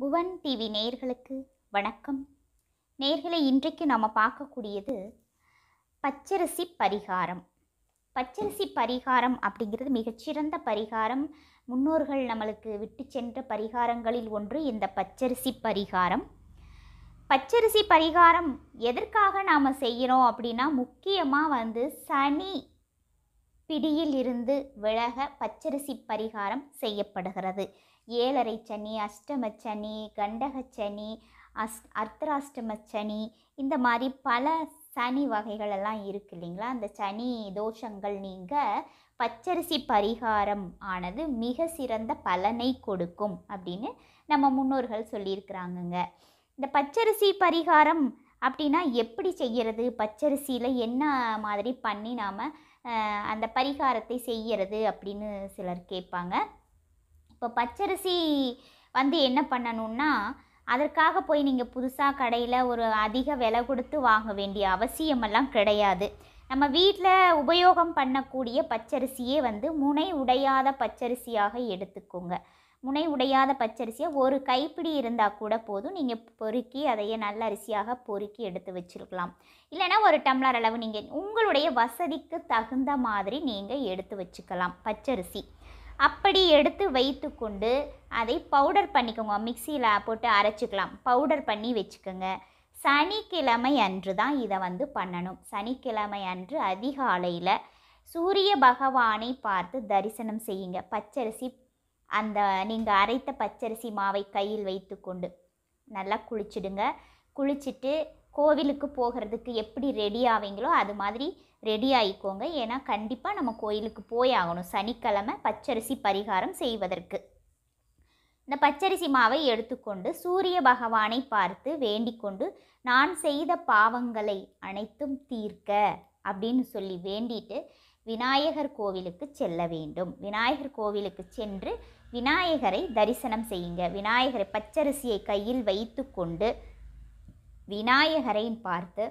Bhuvan TV நேர்களுக்கு வணக்கம் நேர்களை இன்றைக்கு நாம் பார்க்கக்கூடியது பச்சரிசி பரிகாரம் பச்சரிசி பரிகாரம் அப்படிங்கிறது மிகச்சிறந்த பரிகாரம் முன்னோர்கள் நம்மளுக்கு விட்டு சென்ற பரிகாரங்களில் ஒன்று இந்த பச்சரிசி பரிகாரம் பச்சரிசி பரிகாரம் எதற்காக நாம் செய்கிறோம் அப்படின்னா முக்கியமாக வந்து சனி பிடியில் இருந்து விலக பச்சரிசி பரிகாரம் செய்யப்படுகிறது ஏழரை சனி அஷ்டம சனி கண்டக சனி அஸ் அர்த்தராஷ்டம சனி இந்த மாதிரி பல சனி வகைகள் எல்லாம் இருக்கு இல்லைங்களா அந்த சனி தோஷங்கள் நீங்க பச்சரிசி பரிகாரம் ஆனது மிக சிறந்த பலனை கொடுக்கும் அப்படின்னு நம்ம முன்னோர்கள் சொல்லியிருக்கிறாங்கங்க இந்த பச்சரிசி பரிகாரம் அப்படின்னா எப்படி செய்கிறது பச்சரிசியில் என்ன மாதிரி பண்ணி நாம் அந்த பரிகாரத்தை செய்கிறது அப்படின்னு சிலர் கேட்பாங்க இப்போ பச்சரிசி வந்து என்ன பண்ணணும்னா அதற்காக போய் நீங்கள் புதுசாக கடையில் ஒரு அதிக விலை கொடுத்து வாங்க வேண்டிய அவசியமெல்லாம் கிடையாது நம்ம வீட்டில் உபயோகம் பண்ணக்கூடிய பச்சரிசியே வந்து முனை உடையாத பச்சரிசியாக எடுத்துக்கோங்க முனை உடையாத பச்சரிசியை ஒரு கைப்பிடி இருந்தால் கூட போதும் நீங்கள் பொறுக்கி அதையே நல்ல அரிசியாக பொறுக்கி எடுத்து வச்சுருக்கலாம் இல்லைனா ஒரு டம்ளர் அளவு நீங்கள் உங்களுடைய வசதிக்கு தகுந்த மாதிரி நீங்கள் எடுத்து வச்சுக்கலாம் பச்சரிசி அப்படி எடுத்து வைத்து கொண்டு அதை பவுடர் பண்ணிக்கோங்க மிக்சியில் போட்டு அரைச்சிக்கலாம் பவுடர் பண்ணி வச்சுக்கோங்க சனிக்கிழமை அன்று தான் இதை வந்து பண்ணணும் சனிக்கிழமை அன்று அதிகாலையில் சூரிய பகவானை பார்த்து தரிசனம் செய்யுங்க பச்சரிசி அந்த நீங்கள் அரைத்த பச்சரிசி மாவை கையில் வைத்து கொண்டு நல்லா குளிச்சுடுங்க குளிச்சுட்டு கோவிலுக்கு போகிறதுக்கு எப்படி ரெடி ஆவீங்களோ அது மாதிரி ரெடி ஆகிக்கோங்க ஏன்னா கண்டிப்பாக நம்ம கோயிலுக்கு போய் ஆகணும் சனிக்கிழமை பச்சரிசி பரிகாரம் செய்வதற்கு இந்த பச்சரிசி மாவை எடுத்துக்கொண்டு சூரிய பகவானை பார்த்து வேண்டிக்கொண்டு நான் செய்த பாவங்களை அனைத்தும் தீர்க்க அப்படின்னு சொல்லி வேண்டிட்டு விநாயகர் கோவிலுக்கு செல்ல வேண்டும் விநாயகர் கோவிலுக்கு சென்று விநாயகரை தரிசனம் செய்யுங்க விநாயகரை பச்சரிசியை கையில் வைத்து கொண்டு விநாயகரை பார்த்து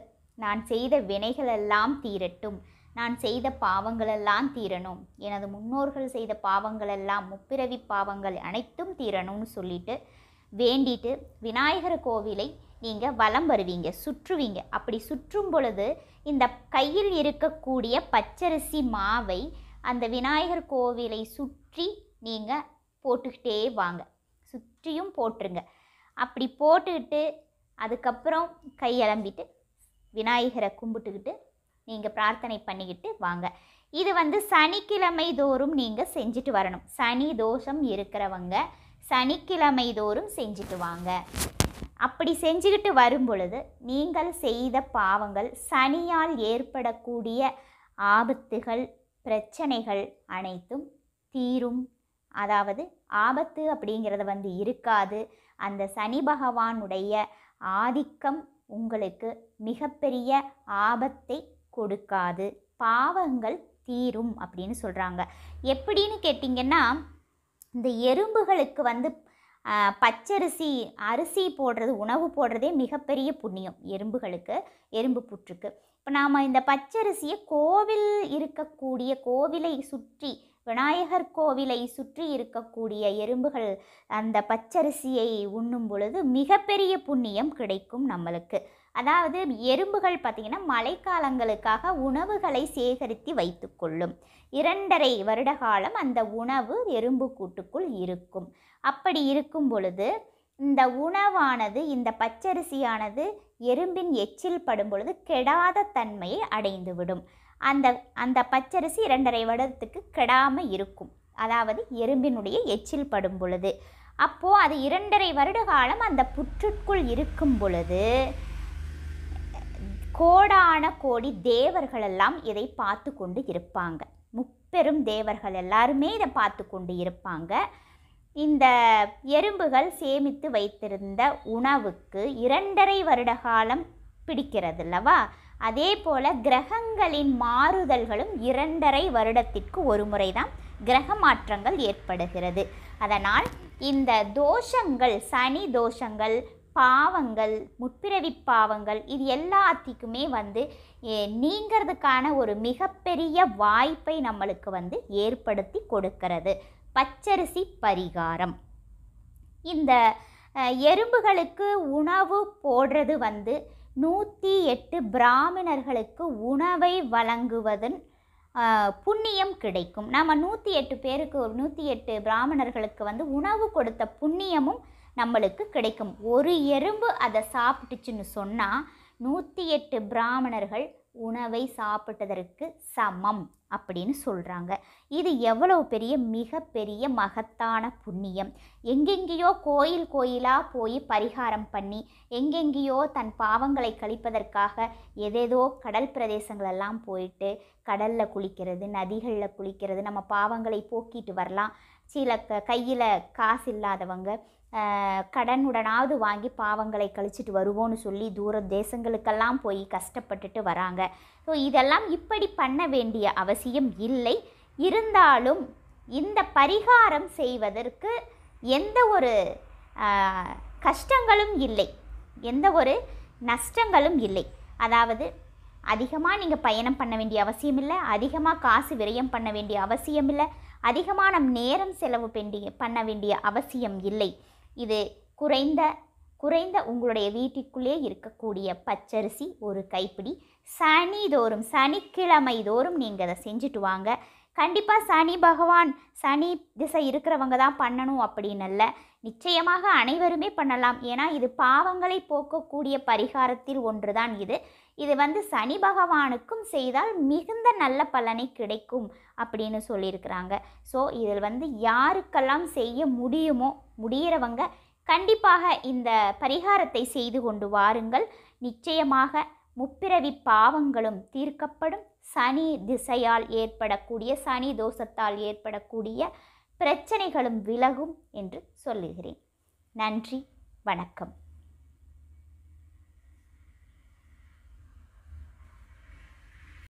நான் செய்த வினைகளெல்லாம் தீரட்டும் நான் செய்த பாவங்களெல்லாம் தீரணும் எனது முன்னோர்கள் செய்த பாவங்களெல்லாம் முப்பிறவி பாவங்கள் அனைத்தும் தீரணும்னு சொல்லிட்டு வேண்டிட்டு விநாயகர் கோவிலை நீங்கள் வலம் வருவீங்க சுற்றுவீங்க அப்படி சுற்றும் பொழுது இந்த கையில் இருக்கக்கூடிய பச்சரிசி மாவை அந்த விநாயகர் கோவிலை சுற்றி நீங்கள் போட்டுக்கிட்டே வாங்க சுற்றியும் போட்டுருங்க அப்படி போட்டுக்கிட்டு அதுக்கப்புறம் கை அலம்பிட்டு விநாயகரை கும்பிட்டுக்கிட்டு நீங்கள் பிரார்த்தனை பண்ணிக்கிட்டு வாங்க இது வந்து சனிக்கிழமை தோறும் நீங்கள் செஞ்சுட்டு வரணும் சனி தோஷம் இருக்கிறவங்க சனிக்கிழமை தோறும் செஞ்சுட்டு வாங்க அப்படி செஞ்சுக்கிட்டு வரும் பொழுது நீங்கள் செய்த பாவங்கள் சனியால் ஏற்படக்கூடிய ஆபத்துகள் பிரச்சனைகள் அனைத்தும் தீரும் அதாவது ஆபத்து அப்படிங்கிறது வந்து இருக்காது அந்த சனி பகவானுடைய ஆதிக்கம் உங்களுக்கு மிகப்பெரிய ஆபத்தை கொடுக்காது பாவங்கள் தீரும் அப்படின்னு சொல்கிறாங்க எப்படின்னு கேட்டிங்கன்னா இந்த எறும்புகளுக்கு வந்து பச்சரிசி அரிசி போடுறது உணவு போடுறதே மிகப்பெரிய புண்ணியம் எறும்புகளுக்கு எறும்பு புற்றுக்கு இப்போ நாம் இந்த பச்சரிசியை கோவில் இருக்கக்கூடிய கோவிலை சுற்றி விநாயகர் கோவிலை சுற்றி இருக்கக்கூடிய எறும்புகள் அந்த பச்சரிசியை உண்ணும் பொழுது மிகப்பெரிய புண்ணியம் கிடைக்கும் நம்மளுக்கு அதாவது எறும்புகள் பார்த்திங்கன்னா மழைக்காலங்களுக்காக உணவுகளை சேகரித்து வைத்துக்கொள்ளும் இரண்டரை வருட காலம் அந்த உணவு எறும்பு கூட்டுக்குள் இருக்கும் அப்படி இருக்கும் பொழுது இந்த உணவானது இந்த பச்சரிசியானது எறும்பின் எச்சில் படும் பொழுது கெடாத தன்மையை அடைந்துவிடும் அந்த அந்த பச்சரிசி இரண்டரை வருடத்துக்கு கெடாமல் இருக்கும் அதாவது எறும்பினுடைய எச்சில் படும் பொழுது அப்போது அது இரண்டரை வருட காலம் அந்த புற்றுக்குள் இருக்கும் பொழுது கோடான கோடி தேவர்களெல்லாம் இதை பார்த்து கொண்டு இருப்பாங்க முப்பெரும் தேவர்கள் எல்லாருமே இதை பார்த்து கொண்டு இருப்பாங்க இந்த எறும்புகள் சேமித்து வைத்திருந்த உணவுக்கு இரண்டரை வருட காலம் பிடிக்கிறதுல்லவா அதே போல் கிரகங்களின் மாறுதல்களும் இரண்டரை வருடத்திற்கு ஒரு முறை தான் கிரக மாற்றங்கள் ஏற்படுகிறது அதனால் இந்த தோஷங்கள் சனி தோஷங்கள் பாவங்கள் முற்பிறவி பாவங்கள் இது எல்லாத்துக்குமே வந்து நீங்கிறதுக்கான ஒரு மிகப்பெரிய வாய்ப்பை நம்மளுக்கு வந்து ஏற்படுத்தி கொடுக்கிறது பச்சரிசி பரிகாரம் இந்த எறும்புகளுக்கு உணவு போடுறது வந்து நூற்றி எட்டு பிராமணர்களுக்கு உணவை வழங்குவதன் புண்ணியம் கிடைக்கும் நம்ம நூற்றி எட்டு பேருக்கு நூற்றி எட்டு பிராமணர்களுக்கு வந்து உணவு கொடுத்த புண்ணியமும் நம்மளுக்கு கிடைக்கும் ஒரு எறும்பு அதை சாப்பிட்டுச்சுன்னு சொன்னால் நூற்றி எட்டு பிராமணர்கள் உணவை சாப்பிட்டதற்கு சமம் அப்படின்னு சொல்கிறாங்க இது எவ்வளவு பெரிய மிகப்பெரிய மகத்தான புண்ணியம் எங்கெங்கேயோ கோயில் கோயிலாக போய் பரிகாரம் பண்ணி எங்கெங்கேயோ தன் பாவங்களை கழிப்பதற்காக எதேதோ கடல் பிரதேசங்களெல்லாம் போயிட்டு கடலில் குளிக்கிறது நதிகளில் குளிக்கிறது நம்ம பாவங்களை போக்கிட்டு வரலாம் சில க கையில் காசு இல்லாதவங்க கடனுடனாவது வாங்கி பாவங்களை கழிச்சிட்டு வருவோம்னு சொல்லி தூர தேசங்களுக்கெல்லாம் போய் கஷ்டப்பட்டுட்டு வராங்க ஸோ இதெல்லாம் இப்படி பண்ண வேண்டிய அவசியம் இல்லை இருந்தாலும் இந்த பரிகாரம் செய்வதற்கு எந்த ஒரு கஷ்டங்களும் இல்லை எந்த ஒரு நஷ்டங்களும் இல்லை அதாவது அதிகமாக நீங்கள் பயணம் பண்ண வேண்டிய அவசியம் இல்லை அதிகமாக காசு விரயம் பண்ண வேண்டிய அவசியம் இல்லை அதிகமாக நம் நேரம் செலவு பண்ண வேண்டிய அவசியம் இல்லை இது குறைந்த குறைந்த உங்களுடைய வீட்டிற்குள்ளே இருக்கக்கூடிய பச்சரிசி ஒரு கைப்பிடி சனி தோறும் சனிக்கிழமை தோறும் நீங்கள் அதை செஞ்சுட்டு வாங்க கண்டிப்பாக சனி பகவான் சனி திசை இருக்கிறவங்க தான் பண்ணணும் இல்லை நிச்சயமாக அனைவருமே பண்ணலாம் ஏன்னா இது பாவங்களை போக்கக்கூடிய பரிகாரத்தில் ஒன்று தான் இது இது வந்து சனி பகவானுக்கும் செய்தால் மிகுந்த நல்ல பலனை கிடைக்கும் அப்படின்னு சொல்லியிருக்கிறாங்க ஸோ இதில் வந்து யாருக்கெல்லாம் செய்ய முடியுமோ முடிகிறவங்க கண்டிப்பாக இந்த பரிகாரத்தை செய்து கொண்டு வாருங்கள் நிச்சயமாக முப்பிறவி பாவங்களும் தீர்க்கப்படும் சனி திசையால் ஏற்படக்கூடிய சனி தோஷத்தால் ஏற்படக்கூடிய பிரச்சனைகளும் விலகும் என்று சொல்லுகிறேன் நன்றி வணக்கம்